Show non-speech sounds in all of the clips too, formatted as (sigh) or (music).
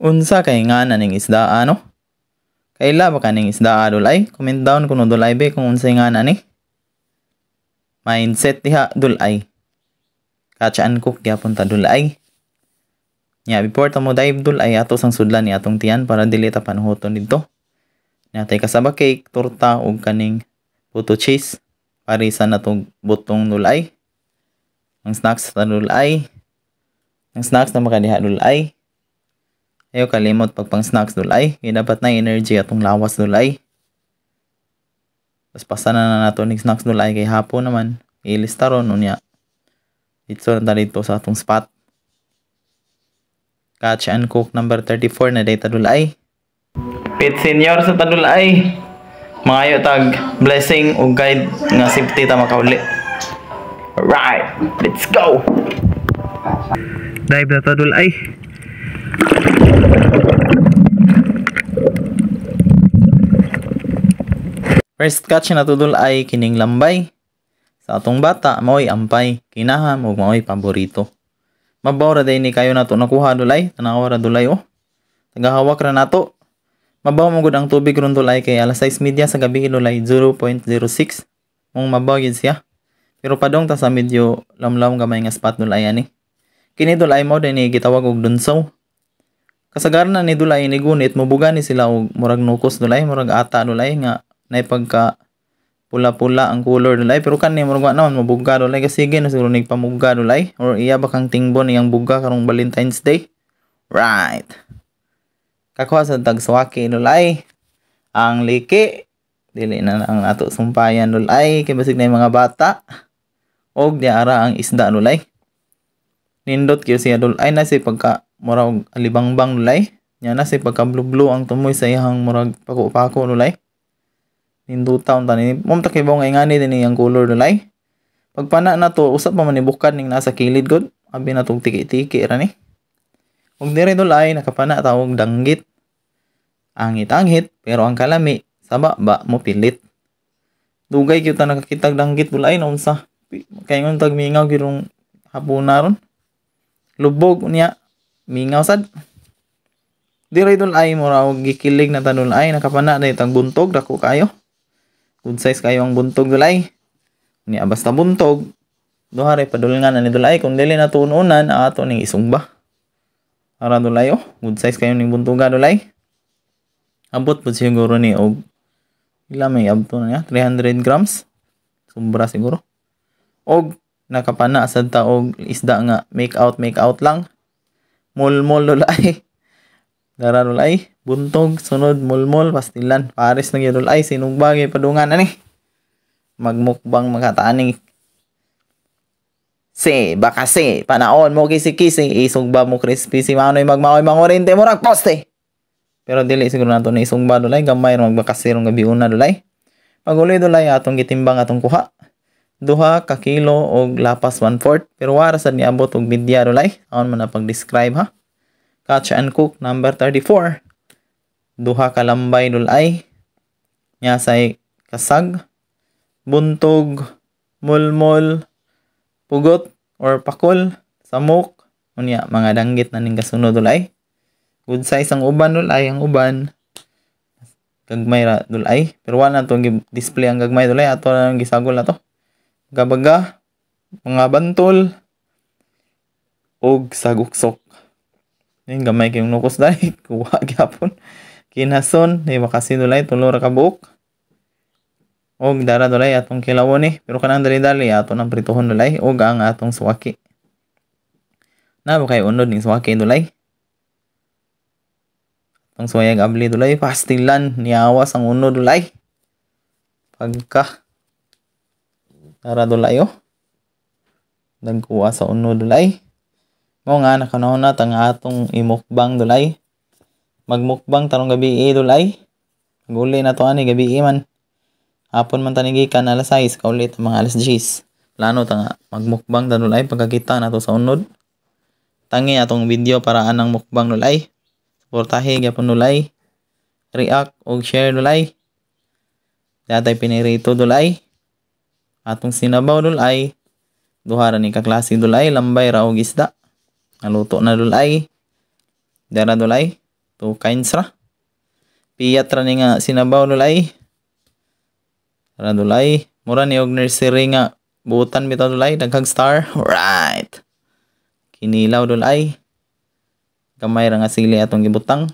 Unsa kay nga naning isda ano? Kay laba kaning isda adol ah, ay? Comment down kuno dol ay be kung unsa nga nani. Mindset diha dol ay. Kacaan ko gyapon ta dol ay. Nya yeah, before ta mo dive dol ay ato sang sudlan ni atong tiyan para dili ta panhuton didto. tay kasaba cake, torta ug kaning puto cheese. Parisa sa natong butong dol Ang snacks ta dol Ang snacks na makadiha dol ay. Ayo kalimot pagpang snacks dulay. Kaya dapat na energy atong lawas dulay. Tapos pasan na nato ni snacks dulay kay hapon naman. Ilista ron unya. Itso na dito sa atong spot. Catch and cook number 34 na data dulay. Pit senior sa tadulay. Mangayo tag blessing o guide nga safety ta makauli. Alright, let's go! Dive na tadulay. (laughs) First catch na tudol ay kining lambay. Sa atong bata, mo'y ampay, kinaham mo'y maoy paborito. Mabaw ra ni kayo nato nakuha dulay, tanawa ra dulay oh. Tagahawak ra nato. Mabaw mo gud ang tubig ron dulay kay alas media sa gabi dulay 0.06. Mong mabaw gyud siya. Pero padong ta sa medyo lamlam gamay nga spot dulay ani. Kini dulay mo din gitawag og dunsaw. Kasagaran na ni Dulay ni gunit mubuga ni sila og murag nukos Dulay, murag ata Dulay nga nay pagka pula-pula ang color Dulay pero kanhi murag wa naman mabuga Dulay kasi sige siguro nig pamuga Dulay or iya ba kang tingbon iyang buga karong Valentine's Day. Right. Kakuha sa tagswaki Dulay. Ang liki dili na ang ato sumpayan Dulay kay basig na mga bata. Og di ara ang isda Dulay nindot kayo siya dulay na si pagka murag alibangbang dulay nya na si pagka blue blue ang tumoy sa iyang murag pako-pako dulay nindutaw ta ni mom ta kay bong ingani dinhi ang color dulay pagpana na to usap pa manibukan ning nasa kilid gud abi na tong tiki-tiki ra ni ug dire dulay nakapana tawog danggit angit-angit pero ang kalami saba ba mo pilit dugay kita nakakitag danggit dulay na unsa kay ngon tag mingaw gidong hapunaron lubog niya mingaw sad Diri dul ay mura gikilig na tanul ay nakapana na itang buntog dako kayo. Good size kayo ang buntog dulay. Ni abasta buntog duha ray padulngan ani dulay kung dili na tununan ato ning isugba. Ara dulay oh, good size kayo ning buntog dulay. Abot po siguro ni og oh, ila may abto na niya 300 grams. Sobra siguro. Og nakapana sad ta isda nga make out make out lang mulmul lulay (laughs) dara lulay buntog sunod mulmul pastilan pares na gyud lulay sinugbagay padungan ani magmukbang maghatani Si, baka panaon mo kisi-kisi, isugba mo crispy si Manoy magmaoy mangorente mo rag poste. Pero dili siguro nato na isugba dolay, gamay ron magbakasirong gabi una dolay. Paguli dolay atong gitimbang atong kuha duha ka kilo og lapas 1/4 pero wala sad niabot og bidya dulay aon man pag-describe ha catch and cook number 34 duha ka lambay dulay say kasag buntog mulmul pugot or pakol samok unya mga danggit na ning kasunod dulay good size ang uban dulay ang uban gagmay ra dulay pero wala na tong display ang gagmay dulay ato na gisagol na to gabaga, mga bantol, og saguksok. Yung gamay kayong nukos dahil, (laughs) kuha gyapon. Kinason, di makasinulay, tulor ka buok. Og dara dulay atong kilawon ni. Pero kanang dali-dali ato nang pritohon dulay og ang atong suwaki. Na ba kay unod ning suwaki dulay? Ang soyag abli dulay, pastilan, niyawas ang unod dulay. Pagka tara dulayo oh. nagkuha sa uno dulay mao nga nakanahon na tang atong imukbang dulay magmukbang tarong gabi i eh, dulay guli na to ani gabi e man hapon man tanigikan alas 6 kaulit mga alas 10 plano tanga magmukbang ta dulay pagkakita nato sa unod tangi atong video para anang mukbang dulay suportahe gyapon dulay react og share dulay Datay pinirito dulay. Atong sinabaw dulay, duha ra ni kaklase dulay, lambay ra og isda. Naluto na dulay. Dara dulay, two kinds ra. Piyat ra ni nga sinabaw dulay. Ra dulay, mura ni og nursery nga buutan bitaw dulay, daghang star. Right. Kinilaw dulay. Kamay ra nga sili atong gibutang.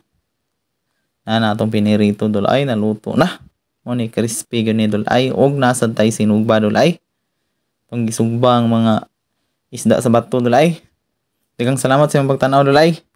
Na na atong pinirito dulay, naluto na. Muna crispy ganidol ay og nasa tay sinugba dol ay. Tong gisugba mga isda sa bato dol Daghang salamat sa imong pagtan-aw dol